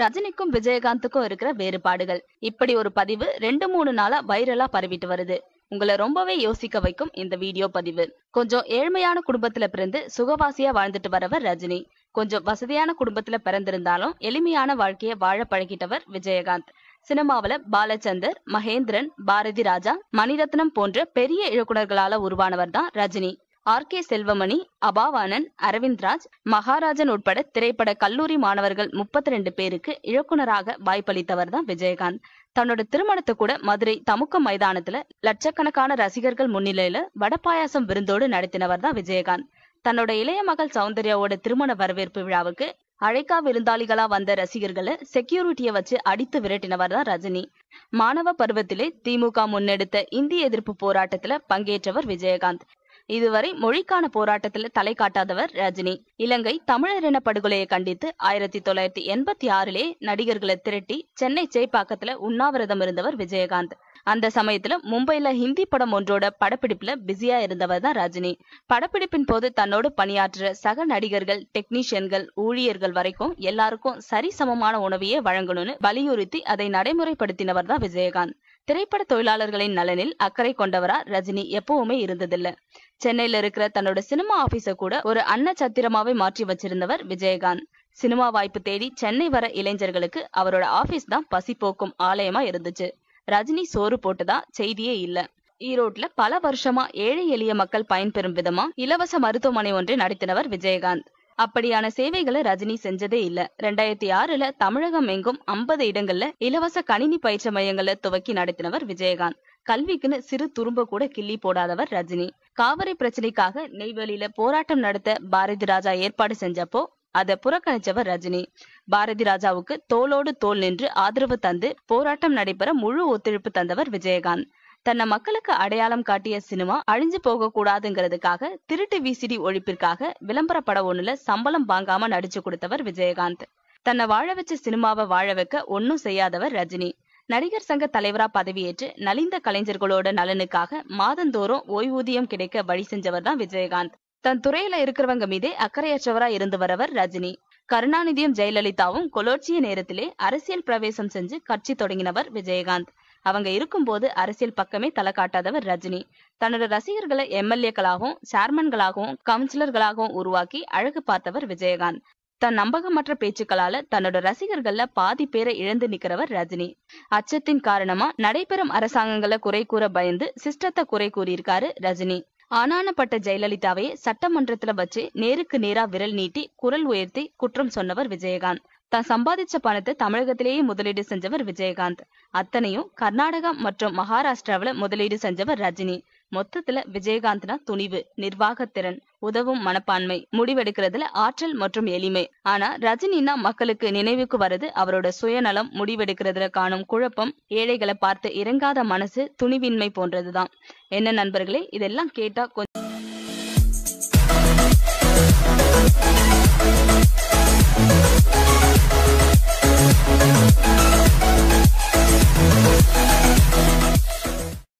ரஜினிக்கும் விஜயகாந்துக்கும் இருக்கிற வேறுபாடுகள் இப்படி ஒரு பதிவு ரெண்டு மூணு நாளா வைரலா பரவிட்டு வருது உங்களை ரொம்பவே யோசிக்க வைக்கும் இந்த வீடியோ பதிவு கொஞ்சம் ஏழ்மையான குடும்பத்துல பிறந்து சுகவாசியா வாழ்ந்துட்டு வரவர் ரஜினி கொஞ்சம் வசதியான குடும்பத்துல பிறந்திருந்தாலும் எளிமையான வாழ்க்கையை வாழ பழகிட்டவர் விஜயகாந்த் சினிமாவில பாலச்சந்தர் மகேந்திரன் பாரதி ராஜா மணிரத்னம் போன்ற பெரிய இயக்குனர்களால உருவானவர் தான் ரஜினி ஆர் கே செல்வமணி அபாவானன் அரவிந்த்ராஜ் மகாராஜன் உட்பட திரைப்பட கல்லூரி மாணவர்கள் முப்பத்தி ரெண்டு பேருக்கு இயக்குனராக வாய்ப்பளித்தவர் தான் விஜயகாந்த் தன்னோட திருமணத்தை கூட மதுரை தமுக்க மைதானத்துல லட்சக்கணக்கான ரசிகர்கள் முன்னிலையில வடப்பாயாசம் விருந்தோடு நடத்தினவர் தான் விஜயகாந்த் தன்னோட இளைய மகள் சௌந்தர்யாவோட திருமண வரவேற்பு விழாவுக்கு அழைக்கா விருந்தாளிகளா வந்த ரசிகர்களை செக்யூரிட்டியை வச்சு அடித்து விரட்டினவர் தான் ரஜினி மாணவ பருவத்திலே திமுக முன்னெடுத்த இந்திய எதிர்ப்பு போராட்டத்துல பங்கேற்றவர் விஜயகாந்த் இதுவரை மொழிக்கான போராட்டத்தில் தலை காட்டாதவர் ரஜினி இலங்கை தமிழர் என படுகொலையை கண்டித்து ஆயிரத்தி தொள்ளாயிரத்தி எண்பத்தி ஆறிலே நடிகர்களை திரட்டி சென்னை சேப்பாக்கத்துல உண்ணாவிரதம் இருந்தவர் விஜயகாந்த் அந்த சமயத்துல மும்பைல ஹிந்தி படம் ஒன்றோட படப்பிடிப்புல பிஸியா இருந்தவர் தான் ரஜினி படப்பிடிப்பின் போது தன்னோடு பணியாற்ற சக நடிகர்கள் டெக்னீஷியன்கள் ஊழியர்கள் வரைக்கும் எல்லாருக்கும் சரிசமமான உணவையே வழங்கணும்னு வலியுறுத்தி அதை நடைமுறைப்படுத்தினவர் தான் விஜயகாந்த் திரைப்பட தொழிலாளர்களின் நலனில் அக்கறை கொண்டவரா ரஜினி எப்பவுமே இருந்ததில்ல சென்னையில இருக்கிற தன்னோட சினிமா ஆபீஸ கூட ஒரு அன்ன சத்திரமாவே மாற்றி வச்சிருந்தவர் விஜயகாந்த் சினிமா வாய்ப்பு தேடி சென்னை வர இளைஞர்களுக்கு அவரோட ஆபீஸ் தான் பசி போக்கும் ஆலயமா இருந்துச்சு ரஜினி சோறு போட்டதா செய்தியே இல்ல ஈரோட்ல பல வருஷமா ஏழை எளிய மக்கள் பயன்பெறும் விதமா இலவச மருத்துவமனை ஒன்றை நடத்தினவர் விஜயகாந்த் அப்படியான சேவைகளை ரஜினி செஞ்சதே இல்ல ரெண்டாயிரத்தி ஆறுல தமிழகம் எங்கும் ஐம்பது இடங்கள்ல இலவச கணினி பயிற்சி மையங்களை துவக்கி நடத்தினவர் விஜயகாந்த் கல்விக்குன்னு சிறு துரும்ப கூட கிள்ளி போடாதவர் ரஜினி காவிரி பிரச்சனைக்காக நெய்வேலியில போராட்டம் நடத்த பாரதி ராஜா ஏற்பாடு செஞ்சப்போ அதை புறக்கணிச்சவர் ரஜினி பாரதி ராஜாவுக்கு தோளோடு தோல் நின்று ஆதரவு தந்து போராட்டம் நடைபெற முழு ஒத்துழைப்பு தந்தவர் விஜயகாந்த் தன்னை மக்களுக்கு அடையாளம் காட்டிய சினிமா அழிஞ்சு போக கூடாதுங்கிறதுக்காக திருட்டு விசிடி ஒழிப்பிற்காக விளம்பர பட ஒண்ணுல சம்பளம் வாங்காம நடிச்சு கொடுத்தவர் விஜயகாந்த் தன்னை வாழ வச்ச சினிமாவை வாழ வைக்க ஒன்னும் செய்யாதவர் ரஜினி நடிகர் சங்க தலைவரா பதவியேற்று நலிந்த கலைஞர்களோட நலனுக்காக மாதந்தோறும் ஓய்வூதியம் கிடைக்க வழி செஞ்சவர் தான் விஜயகாந்த் தன் துறையில இருக்கிறவங்க மீதே அக்கறையற்றவரா இருந்து வரவர் ரஜினி கருணாநிதியும் ஜெயலலிதாவும் கொலோச்சிய நேரத்திலே அரசியல் பிரவேசம் செஞ்சு கட்சி தொடங்கினவர் விஜயகாந்த் அவங்க இருக்கும்போது அரசியல் பக்கமே தலை காட்டாதவர் ரஜினி தன்னோட ரசிகர்களை எம்எல்ஏக்களாகவும் சேர்மன்களாகவும் கவுன்சிலர்களாகவும் உருவாக்கி அழகு பார்த்தவர் விஜயகாந்த் தன் நம்பகமற்ற பேச்சுக்களால தன்னோட ரசிகர்கள்ல பாதி பேரை இழந்து நிக்கிறவர் ரஜினி அச்சத்தின் காரணமா நடைபெறும் அரசாங்கங்களை குறை கூற பயந்து சிஸ்டத்தை குறை கூறியிருக்காரு ரஜினி ஆனானப்பட்ட ஜெயலலிதாவை சட்டமன்றத்துல வச்சு நேருக்கு நேரா விரல் நீட்டி குரல் உயர்த்தி குற்றம் சொன்னவர் விஜயகாந்த் தான் சம்பாதிச்ச பணத்தை தமிழகத்திலேயே முதலீடு செஞ்சவர் விஜயகாந்த் அத்தனையும் கர்நாடகா மற்றும் மகாராஷ்டிராவில முதலீடு செஞ்சவர் ரஜினி மொத்தத்துல விஜயகாந்த்னா துணிவு நிர்வாகத்திறன் உதவும் மனப்பான்மை முடிவெடுக்கிறதுல ஆற்றல் மற்றும் எளிமை ஆனா ரஜினினா மக்களுக்கு நினைவுக்கு வருது அவரோட சுயநலம் முடிவெடுக்கிறதுல காணும் குழப்பம் ஏழைகளை பார்த்து இறங்காத மனசு துணிவின்மை போன்றதுதான் என்ன நண்பர்களே இதெல்லாம் கேட்டா கொஞ்சம்